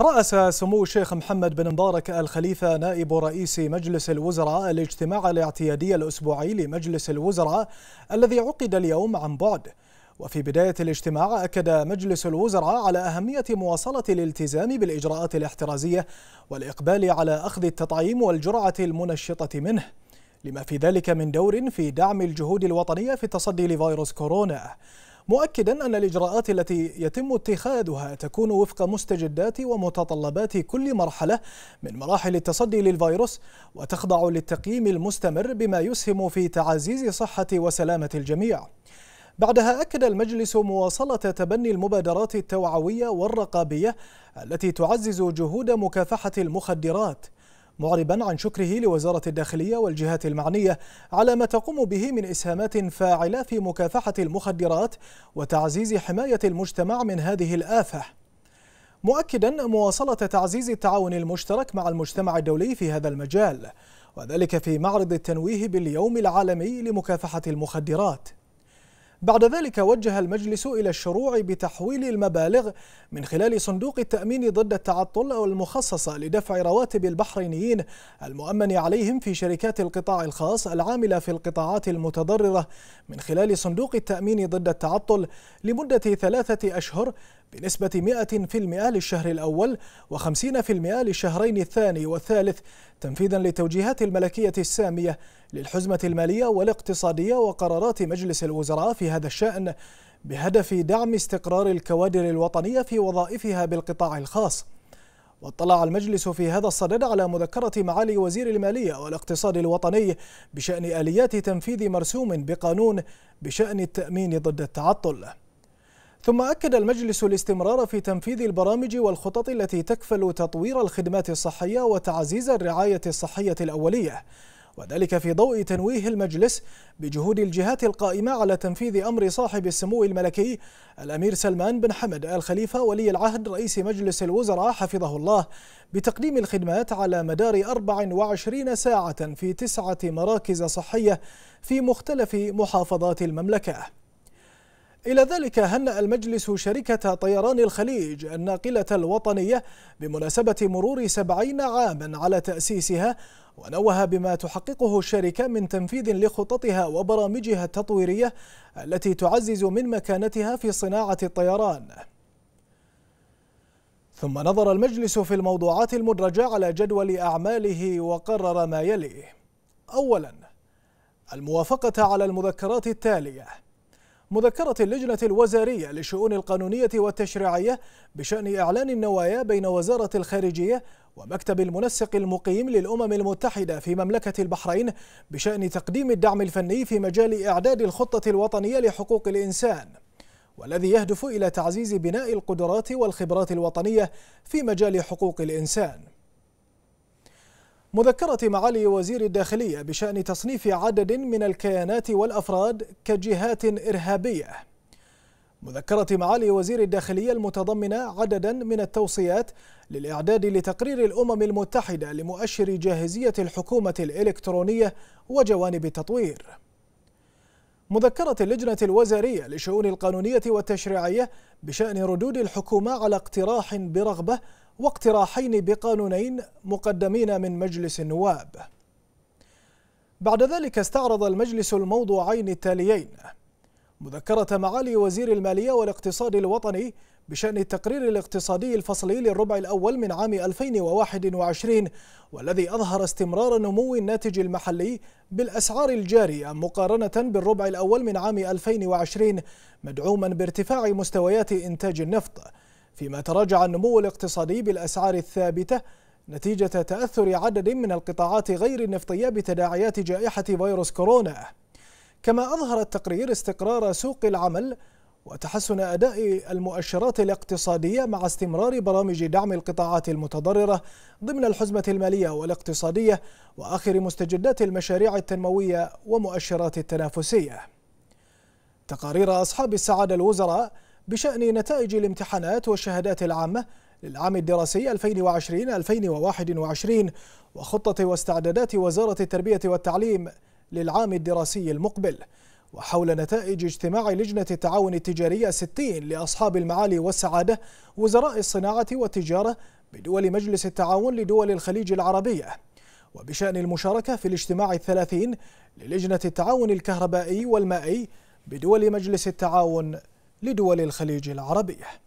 رأس سمو الشيخ محمد بن مبارك الخليفة نائب رئيس مجلس الوزراء الاجتماع الاعتيادي الأسبوعي لمجلس الوزراء الذي عقد اليوم عن بعد وفي بداية الاجتماع أكد مجلس الوزراء على أهمية مواصلة الالتزام بالإجراءات الاحترازية والإقبال على أخذ التطعيم والجرعة المنشطة منه لما في ذلك من دور في دعم الجهود الوطنية في التصدي لفيروس كورونا مؤكدا أن الإجراءات التي يتم اتخاذها تكون وفق مستجدات ومتطلبات كل مرحلة من مراحل التصدي للفيروس وتخضع للتقييم المستمر بما يسهم في تعزيز صحة وسلامة الجميع بعدها أكد المجلس مواصلة تبني المبادرات التوعوية والرقابية التي تعزز جهود مكافحة المخدرات معربا عن شكره لوزارة الداخلية والجهات المعنية على ما تقوم به من إسهامات فاعلة في مكافحة المخدرات وتعزيز حماية المجتمع من هذه الآفة مؤكدا مواصلة تعزيز التعاون المشترك مع المجتمع الدولي في هذا المجال وذلك في معرض التنويه باليوم العالمي لمكافحة المخدرات بعد ذلك وجه المجلس إلى الشروع بتحويل المبالغ من خلال صندوق التأمين ضد التعطل المخصصة لدفع رواتب البحرينيين المؤمن عليهم في شركات القطاع الخاص العاملة في القطاعات المتضررة من خلال صندوق التأمين ضد التعطل لمدة ثلاثة أشهر بنسبة 100% للشهر الأول و50% للشهرين الثاني والثالث تنفيذا للتوجيهات الملكية السامية للحزمة المالية والاقتصادية وقرارات مجلس الوزراء في بهذا الشأن بهدف دعم استقرار الكوادر الوطنية في وظائفها بالقطاع الخاص واطلع المجلس في هذا الصدد على مذكرة معالي وزير المالية والاقتصاد الوطني بشأن آليات تنفيذ مرسوم بقانون بشأن التأمين ضد التعطل ثم أكد المجلس الاستمرار في تنفيذ البرامج والخطط التي تكفل تطوير الخدمات الصحية وتعزيز الرعاية الصحية الأولية وذلك في ضوء تنويه المجلس بجهود الجهات القائمة على تنفيذ أمر صاحب السمو الملكي الأمير سلمان بن حمد آل خليفة ولي العهد رئيس مجلس الوزراء حفظه الله بتقديم الخدمات على مدار 24 ساعة في تسعة مراكز صحية في مختلف محافظات المملكة إلى ذلك هنأ المجلس شركة طيران الخليج الناقلة الوطنية بمناسبة مرور سبعين عاما على تأسيسها ونوه بما تحققه الشركة من تنفيذ لخططها وبرامجها التطويرية التي تعزز من مكانتها في صناعة الطيران ثم نظر المجلس في الموضوعات المدرجة على جدول أعماله وقرر ما يلي أولا الموافقة على المذكرات التالية مذكرة اللجنة الوزارية للشؤون القانونية والتشريعية بشأن إعلان النوايا بين وزارة الخارجية ومكتب المنسق المقيم للأمم المتحدة في مملكة البحرين بشأن تقديم الدعم الفني في مجال إعداد الخطة الوطنية لحقوق الإنسان والذي يهدف إلى تعزيز بناء القدرات والخبرات الوطنية في مجال حقوق الإنسان مذكرة معالي وزير الداخلية بشأن تصنيف عدد من الكيانات والأفراد كجهات إرهابية مذكرة معالي وزير الداخلية المتضمنة عددا من التوصيات للإعداد لتقرير الأمم المتحدة لمؤشر جاهزية الحكومة الإلكترونية وجوانب التطوير مذكرة اللجنة الوزارية للشؤون القانونية والتشريعية بشأن ردود الحكومة على اقتراح برغبة واقتراحين بقانونين مقدمين من مجلس النواب بعد ذلك استعرض المجلس الموضوعين التاليين مذكرة معالي وزير المالية والاقتصاد الوطني بشأن التقرير الاقتصادي الفصلي للربع الأول من عام 2021 والذي أظهر استمرار نمو الناتج المحلي بالأسعار الجارية مقارنة بالربع الأول من عام 2020 مدعوما بارتفاع مستويات إنتاج النفط فيما تراجع النمو الاقتصادي بالأسعار الثابتة نتيجة تأثر عدد من القطاعات غير النفطية بتداعيات جائحة فيروس كورونا كما أظهر التقرير استقرار سوق العمل وتحسن أداء المؤشرات الاقتصادية مع استمرار برامج دعم القطاعات المتضررة ضمن الحزمة المالية والاقتصادية وآخر مستجدات المشاريع التنموية ومؤشرات التنافسية تقارير أصحاب السعادة الوزراء بشأن نتائج الامتحانات والشهادات العامة للعام الدراسي 2020-2021 وخطة واستعدادات وزارة التربية والتعليم للعام الدراسي المقبل وحول نتائج اجتماع لجنة التعاون التجاري 60 لأصحاب المعالي والسعادة وزراء الصناعة والتجارة بدول مجلس التعاون لدول الخليج العربية وبشأن المشاركة في الاجتماع الثلاثين للجنة التعاون الكهربائي والمائي بدول مجلس التعاون لدول الخليج العربية